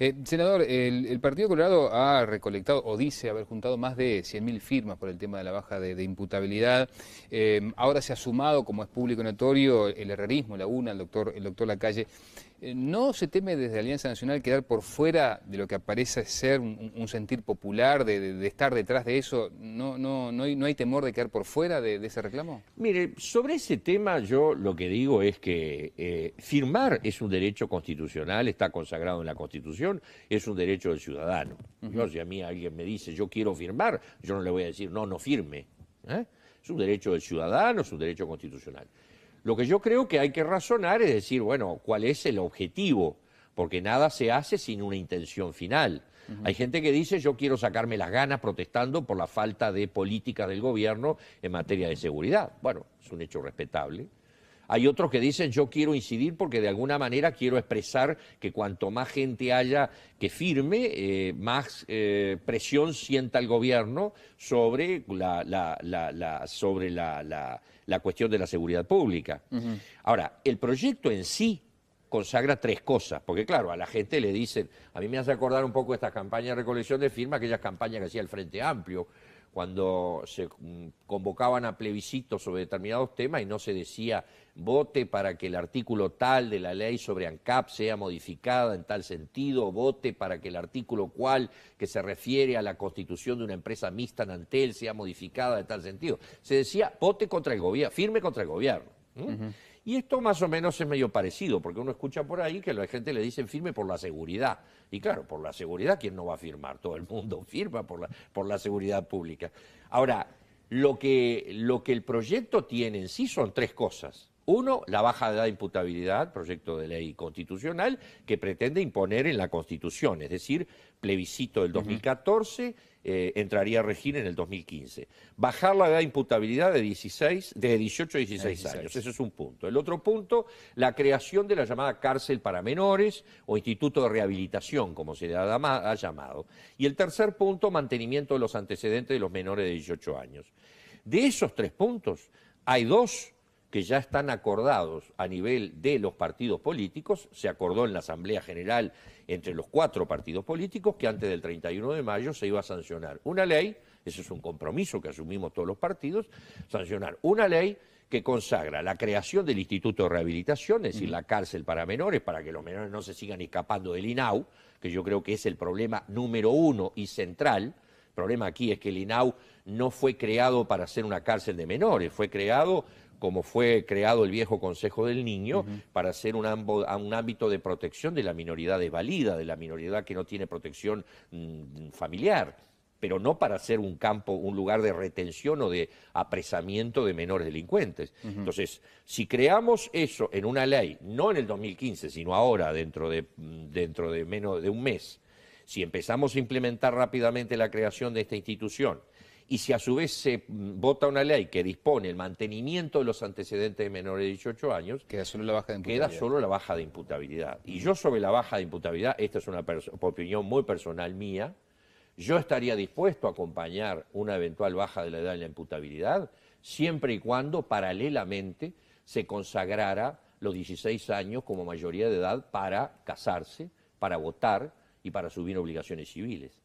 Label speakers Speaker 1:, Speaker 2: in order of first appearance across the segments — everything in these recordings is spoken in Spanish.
Speaker 1: Eh, senador, el, Partido Colorado ha recolectado o dice haber juntado más de 100.000 firmas por el tema de la baja de, imputabilidad. Eh, ahora se ha sumado, como es público notorio, el herrerismo, la UNA, el doctor, el doctor Lacalle. Eh, ¿No se teme desde Alianza Nacional quedar por fuera de lo que aparece ser un, sentir popular, de, estar detrás de eso? ¿No, hay, temor de quedar por fuera de, ese reclamo?
Speaker 2: Mire, sobre ese tema yo lo que digo es que eh, firmar es un derecho constitucional, está consagrado en la Constitución, es un derecho del ciudadano. Si a mí alguien me dice yo quiero firmar, yo no le voy a decir no, no firme. ¿eh? Es un derecho del ciudadano, es un derecho constitucional. Lo que yo creo que hay que razonar es decir, bueno, ¿cuál es el objetivo? Porque nada se hace sin una intención final. Hay gente que dice yo quiero sacarme las ganas protestando por la falta de política del gobierno en materia de seguridad. Bueno, es un hecho respetable. Hay otros que dicen yo quiero incidir porque de alguna manera quiero expresar que cuanto más gente haya que firme, eh, más eh, presión sienta el gobierno sobre la, sobre la, cuestión de la seguridad pública. Ahora, el proyecto en sí consagra tres cosas, porque claro, a la gente le dicen, a mí me hace acordar un poco estas campañas de recolección de firmas, aquellas campañas que hacía el Frente Amplio, cuando se mm, convocaban a plebiscitos sobre determinados temas y no se decía vote para que el artículo tal de la ley sobre ANCAP sea modificada en tal sentido, vote para que el artículo cual que se refiere a la constitución de una empresa mixta en Antel sea modificada en tal sentido. Se decía vote contra el gobierno, firme contra el gobierno. Y esto más o menos es medio parecido, porque uno escucha por ahí que la gente le dicen firme por la seguridad. Y claro, por la seguridad, ¿quién no va a firmar? Todo el mundo firma por la, por la seguridad pública. Ahora, lo que, lo que el proyecto tiene en sí son tres cosas. Uno, la baja de edad de imputabilidad, proyecto de ley constitucional, que pretende imponer en la Constitución, es decir, plebiscito del 2014. Eh, entraría a regir en el 2015. Bajar la edad de imputabilidad de, 16, de 18 a 16, años, ese es un punto. El otro punto, la creación de la llamada cárcel para menores o instituto de rehabilitación, como se le ha, ha llamado. Y el tercer punto, mantenimiento de los antecedentes de los menores de 18 años. De esos tres puntos, hay dos que ya están acordados a nivel de los partidos políticos, se acordó en la Asamblea General entre los cuatro partidos políticos que antes del 31 de mayo se iba a sancionar una ley, ese es un compromiso que asumimos todos los partidos, sancionar una ley que consagra la creación del Instituto de Rehabilitación, es decir, la cárcel para menores, para que los menores no se sigan escapando del INAU, que yo creo que es el problema número uno y central, el problema aquí es que el INAU no fue creado para ser una cárcel de menores, fue creado como fue creado el viejo Consejo del Niño, para ser un, ámbito de protección de la minoridad desvalida, de la minoridad que no tiene protección mm, familiar pero no para ser un campo, un lugar de retención o de apresamiento de menores delincuentes. Entonces, si creamos eso en una ley, no en el 2015, sino ahora, dentro de, mm, dentro de menos de un mes, si empezamos a implementar rápidamente la creación de esta institución, y si a su vez se mm, vota una ley que dispone el mantenimiento de los antecedentes de menores de 18 años, queda solo la baja de imputabilidad. de imputabilidad. Y yo sobre la baja de imputabilidad, esta es una opinión muy personal mía, yo estaría dispuesto a acompañar una eventual baja de la edad de la imputabilidad siempre y cuando paralelamente se consagrara los 16 años como mayoría de edad para casarse, para votar, y para subir obligaciones civiles.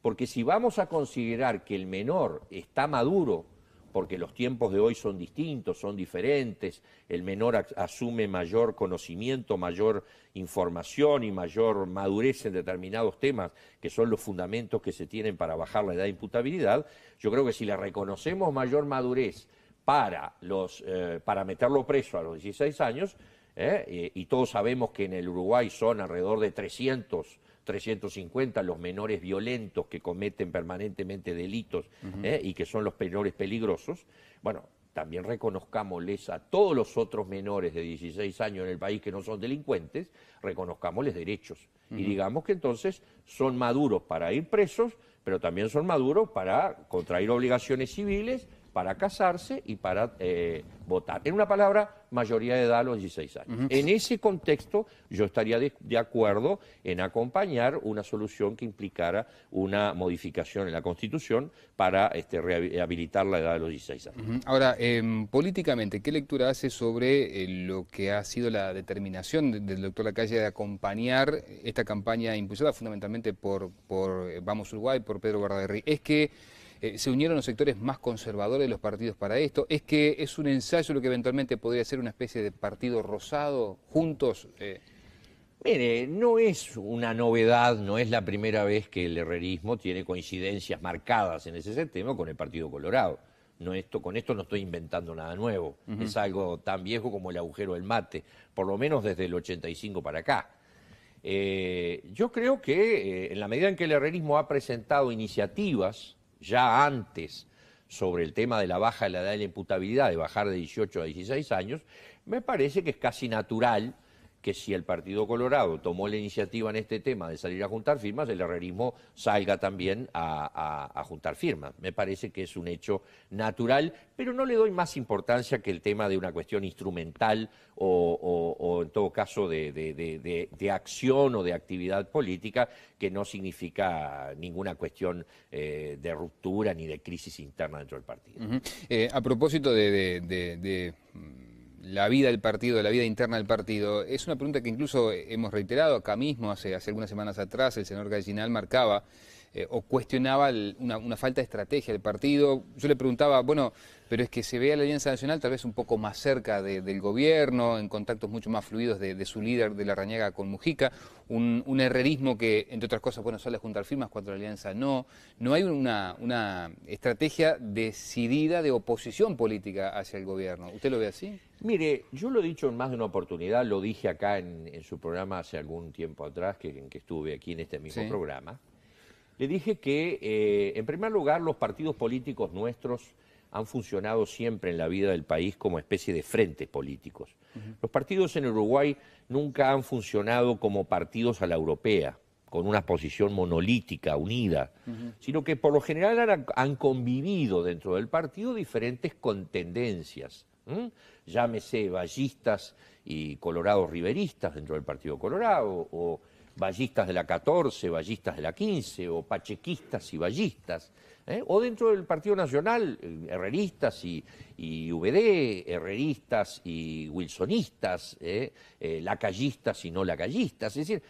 Speaker 2: Porque si vamos a considerar que el menor está maduro, porque los tiempos de hoy son distintos, son diferentes, el menor asume mayor conocimiento, mayor información y mayor madurez en determinados temas, que son los fundamentos que se tienen para bajar la edad de imputabilidad, yo creo que si le reconocemos mayor madurez para, los, eh, para meterlo preso a los 16 años, eh, y todos sabemos que en el Uruguay son alrededor de 300 350 los menores violentos que cometen permanentemente delitos ¿eh? y que son los menores peligrosos, bueno, también reconozcámosles a todos los otros menores de 16 años en el país que no son delincuentes, reconozcámosles derechos. Y digamos que entonces son maduros para ir presos, pero también son maduros para contraer obligaciones civiles para casarse y para eh, votar. En una palabra, mayoría de edad a los 16 años. En ese contexto, yo estaría de, acuerdo en acompañar una solución que implicara una modificación en la Constitución para este, rehabilitar la edad de los 16
Speaker 1: años. Ahora, em, políticamente, ¿qué lectura hace sobre eh, lo que ha sido la determinación del doctor Lacalle de acompañar esta campaña impulsada fundamentalmente por, eh, Vamos Uruguay, por Pedro Bardaguerri? Es que eh, se unieron los sectores más conservadores de los partidos para esto. ¿Es que es un ensayo lo que eventualmente podría ser una especie de partido rosado juntos? Eh, Mire, no es una novedad,
Speaker 2: no es la primera vez que el herrerismo tiene coincidencias marcadas en ese sentido con el Partido Colorado. No esto, con esto no estoy inventando nada nuevo. Es algo tan viejo como el agujero del mate, por lo menos desde el 85 para acá. Eh, yo creo que en la medida en que el herrerismo ha presentado iniciativas ya antes sobre el tema de la baja de la edad de la imputabilidad, de bajar de 18 a 16 años, me parece que es casi natural que si el Partido Colorado tomó la iniciativa en este tema de salir a juntar firmas, el herrerismo salga también a, juntar firmas. Me parece que es un hecho natural, pero no le doy más importancia que el tema de una cuestión instrumental o, en todo caso de, acción o de actividad política que no significa ninguna cuestión eh, de ruptura ni de crisis
Speaker 1: interna dentro del partido. Eh, a propósito de la vida del partido, la vida interna del partido, es una pregunta que incluso hemos reiterado acá mismo, hace, hace algunas semanas atrás, el señor Gallinal marcaba eh, o cuestionaba una, falta de estrategia del partido. Yo le preguntaba, bueno, pero es que se ve a la Alianza Nacional tal vez un poco más cerca del gobierno, en contactos mucho más fluidos de, su líder, de la Rañaga con Mujica, un, herrerismo que, entre otras cosas, bueno, sale a juntar firmas cuando la Alianza no. No hay una, una estrategia decidida de oposición política hacia el gobierno. ¿Usted lo ve así? Mire, yo lo he
Speaker 2: dicho en más de una oportunidad, lo dije acá en, su programa hace algún tiempo atrás, que, en que estuve aquí en este mismo programa. Le dije que, eh, en primer lugar, los partidos políticos nuestros han funcionado siempre en la vida del país como especie de frentes políticos. Los partidos en Uruguay nunca han funcionado como partidos a la europea, con una posición monolítica, unida, sino que por lo general han, han convivido dentro del partido diferentes contendencias ¿Mm? Llámese ballistas y colorados riveristas dentro del Partido Colorado, o ballistas de la 14, ballistas de la 15, o pachequistas y ballistas, ¿eh? o dentro del Partido Nacional, eh, herreristas y, VD, herreristas y wilsonistas, ¿eh? eh y no lacayistas, es decir,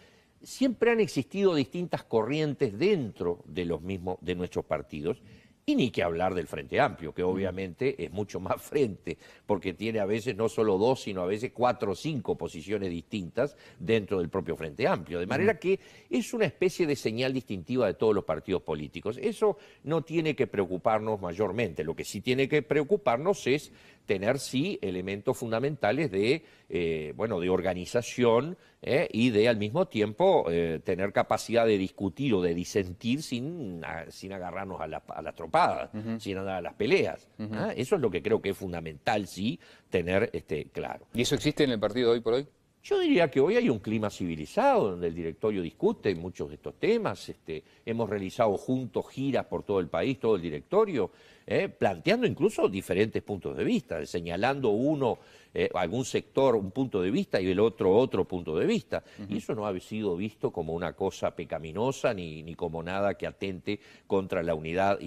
Speaker 2: siempre han existido distintas corrientes dentro de los mismos, de nuestros partidos, y ni que hablar del Frente Amplio, que obviamente es mucho más frente, porque tiene a veces no solo dos, sino a veces cuatro o cinco posiciones distintas dentro del propio Frente Amplio. De manera que es una especie de señal distintiva de todos los partidos políticos. Eso no tiene que preocuparnos mayormente. Lo que sí tiene que preocuparnos es tener sí elementos fundamentales de, eh, bueno, de organización eh, y de al mismo tiempo eh, tener capacidad de discutir o de disentir sin, sin agarrarnos a las tropadas, sin andar a las peleas. ¿ah? Eso es lo que creo que es fundamental, sí, tener este, claro. ¿Y eso existe en el partido hoy por hoy? Yo diría que hoy hay un clima civilizado donde el directorio discute muchos de estos temas. Este, hemos realizado juntos giras por todo el país, todo el directorio, eh, planteando incluso diferentes puntos de vista, señalando uno, eh, algún sector, un punto de vista y el otro, otro punto de vista. Y eso no ha sido visto como una cosa pecaminosa ni, ni como nada que atente contra la unidad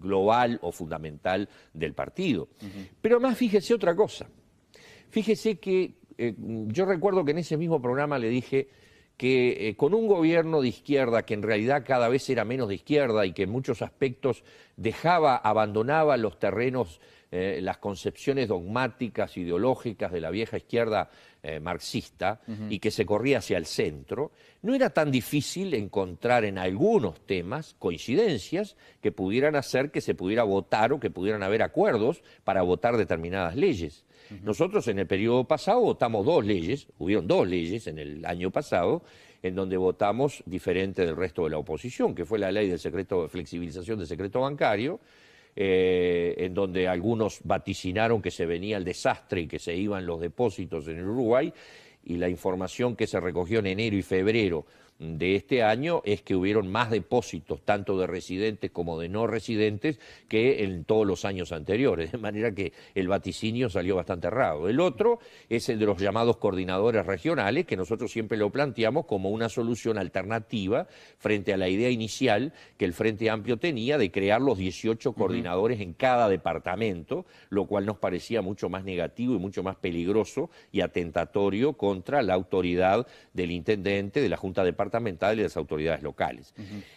Speaker 2: global o fundamental del partido. Pero más fíjese otra cosa. Fíjese que eh, yo recuerdo que en ese mismo programa le dije que eh, con un gobierno de izquierda que en realidad cada vez era menos de izquierda y que en muchos aspectos dejaba, abandonaba los terrenos eh, las concepciones dogmáticas, ideológicas de la vieja izquierda eh, marxista y que se corría hacia el centro, no era tan difícil encontrar en algunos temas coincidencias que pudieran hacer que se pudiera votar o que pudieran haber acuerdos para votar determinadas leyes. Nosotros en el periodo pasado votamos dos leyes, hubieron dos leyes en el año pasado, en donde votamos diferente del resto de la oposición, que fue la ley de secreto, flexibilización del secreto bancario, eh, en donde algunos vaticinaron que se venía el desastre y que se iban los depósitos en Uruguay, y la información que se recogió en enero y febrero de este año es que hubieron más depósitos, tanto de residentes como de no residentes, que en todos los años anteriores, de manera que el vaticinio salió bastante errado. El otro es el de los llamados coordinadores regionales, que nosotros siempre lo planteamos como una solución alternativa frente a la idea inicial que el Frente Amplio tenía de crear los 18 coordinadores en cada departamento, lo cual nos parecía mucho más negativo y mucho más peligroso y atentatorio contra la autoridad del intendente, de la Junta de departamental y las autoridades locales.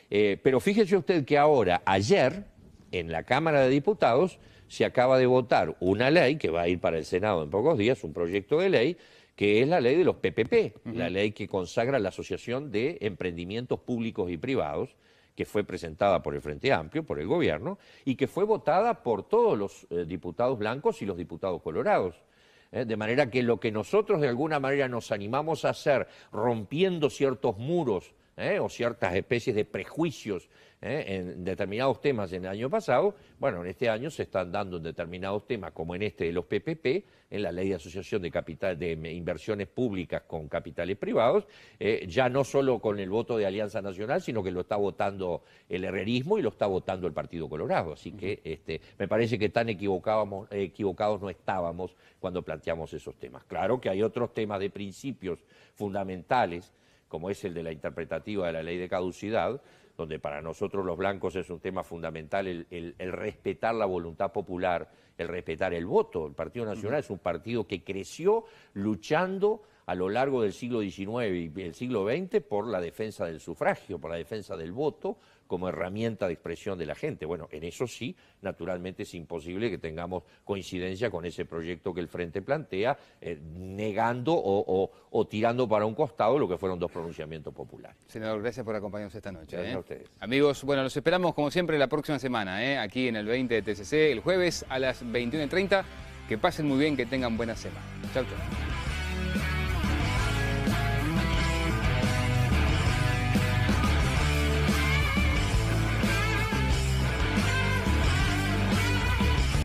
Speaker 2: Eh, pero fíjese usted que ahora, ayer, en la Cámara de Diputados, se acaba de votar una ley que va a ir para el Senado en pocos días, un proyecto de ley, que es la ley de los PPP, la ley que consagra la Asociación de Emprendimientos Públicos y Privados, que fue presentada por el Frente Amplio, por el gobierno, y que fue votada por todos los eh, diputados blancos y los diputados colorados. ¿eh? De manera que lo que nosotros de alguna manera nos animamos a hacer, rompiendo ciertos muros, ¿eh? o ciertas especies de prejuicios ¿eh? en determinados temas en el año pasado, bueno, en este año se están dando en determinados temas, como en este de los PPP, en la ley de asociación de, capital, de inversiones públicas con capitales privados, eh, ya no solo con el voto de Alianza Nacional, sino que lo está votando el herrerismo y lo está votando el Partido Colorado. Así que este, me parece que tan equivocados no estábamos cuando planteamos esos temas. Claro que hay otros temas de principios fundamentales como es el de la interpretativa de la ley de caducidad, donde para nosotros los blancos es un tema fundamental el, respetar la voluntad popular, el respetar el voto. El Partido Nacional es un partido que creció luchando a lo largo del siglo XIX y el siglo XX por la defensa del sufragio, por la defensa del voto como herramienta de expresión de la gente. Bueno, en eso sí, naturalmente es imposible que tengamos coincidencia con ese proyecto que el Frente plantea, eh, negando o, tirando para un costado lo que fueron dos pronunciamientos populares.
Speaker 1: Senador, gracias por acompañarnos esta noche. Gracias ¿eh? a ustedes. Amigos, bueno, los esperamos como siempre la próxima semana, ¿eh? aquí en el 20 de TCC, el jueves a las 21.30. Que pasen muy bien, que tengan buena semana. Chau,